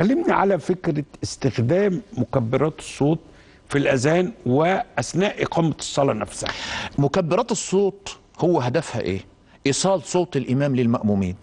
كلمني على فكرة استخدام مكبرات الصوت في الأذان وأثناء إقامة الصلاة نفسها مكبرات الصوت هو هدفها إيه؟ إيصال صوت الإمام للمأمومين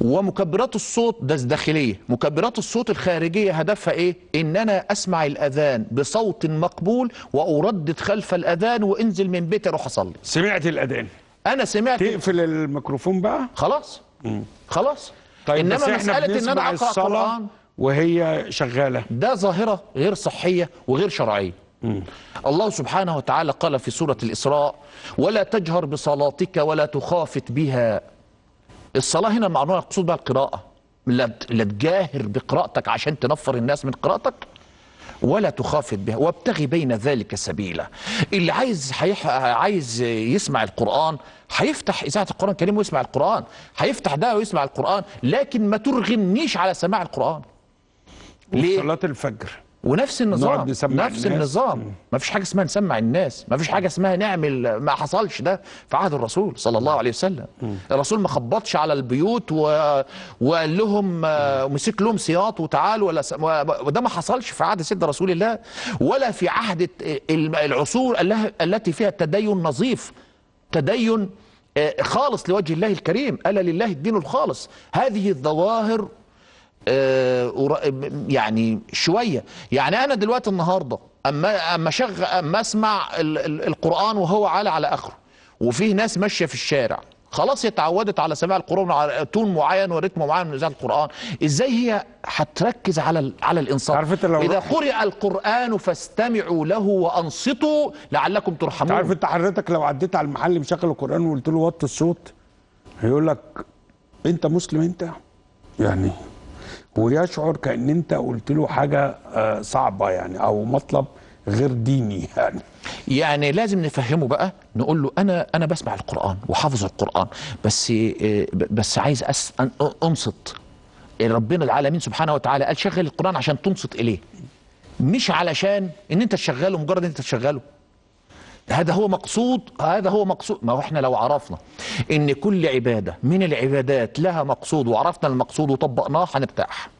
ومكبرات الصوت ده الداخلية مكبرات الصوت الخارجية هدفها إيه؟ إن أنا أسمع الأذان بصوت مقبول وأردد خلف الأذان وأنزل من بيتي أروح أصلي سمعت الأذان أنا سمعت تقفل الميكروفون بقى؟ خلاص مم. خلاص طيب انما بس احنا مساله ان انا اقرا القران وهي شغاله ده ظاهره غير صحيه وغير شرعيه مم. الله سبحانه وتعالى قال في سوره الاسراء ولا تجهر بصلاتك ولا تخافت بها الصلاه هنا معنوها المقصود بها القراءه لا تجاهر بقراءتك عشان تنفر الناس من قراءتك ولا تخافت بها وابتغي بين ذلك سبيلا اللي عايز حيح... عايز يسمع القرآن هيفتح إذاعة القرآن الكريم ويسمع القرآن هيفتح ده ويسمع القرآن لكن ما ترغمنيش على سماع القرآن ليه؟ صلاة الفجر ونفس النظام نفس الناس. النظام ما فيش حاجه اسمها نسمع الناس ما فيش حاجه اسمها نعمل ما حصلش ده في عهد الرسول صلى الله عليه وسلم الرسول ما خبطش على البيوت و... وقال لهم آه، مسك لهم سياط وتعالوا ولا س... وده ما حصلش في عهد سيدنا رسول الله ولا في عهد العصور التي فيها التدين نظيف تدين آه، خالص لوجه الله الكريم الا لله الدين الخالص هذه الظواهر آه، يعني شويه يعني انا دلوقتي النهارده اما اما اشغل اما اسمع القران وهو عالي على اخره وفيه ناس ماشيه في الشارع خلاص هي اتعودت على سماع القران على تون معين ورتم معين من اذاعه القران ازاي هي هتركز على على الانصات عارف لو اذا قرئ القران فاستمعوا له وانصتوا لعلكم ترحمون عارف انت حضرتك لو عديت على المحل مشغل القران وقلت له وطي الصوت هيقول لك انت مسلم انت يعني ويشعر كان انت قلت له حاجه آه، صعبه يعني او مطلب غير ديني يعني يعني لازم نفهمه بقى نقول له انا انا بسمع القران وحافظ القران بس آه، بس عايز أس انصت ربنا العالمين سبحانه وتعالى قال شغل القران عشان تنصت اليه مش علشان ان انت تشغله مجرد ان انت تشغله هذا هو مقصود هذا هو مقصود ما هو احنا لو عرفنا ان كل عباده من العبادات لها مقصود وعرفنا المقصود وطبقناه هنرتاح